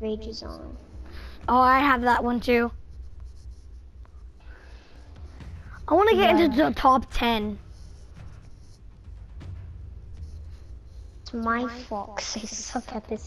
rages on. Oh, I have that one too. I want to get into the top 10. It's my, my fox. I suck at this.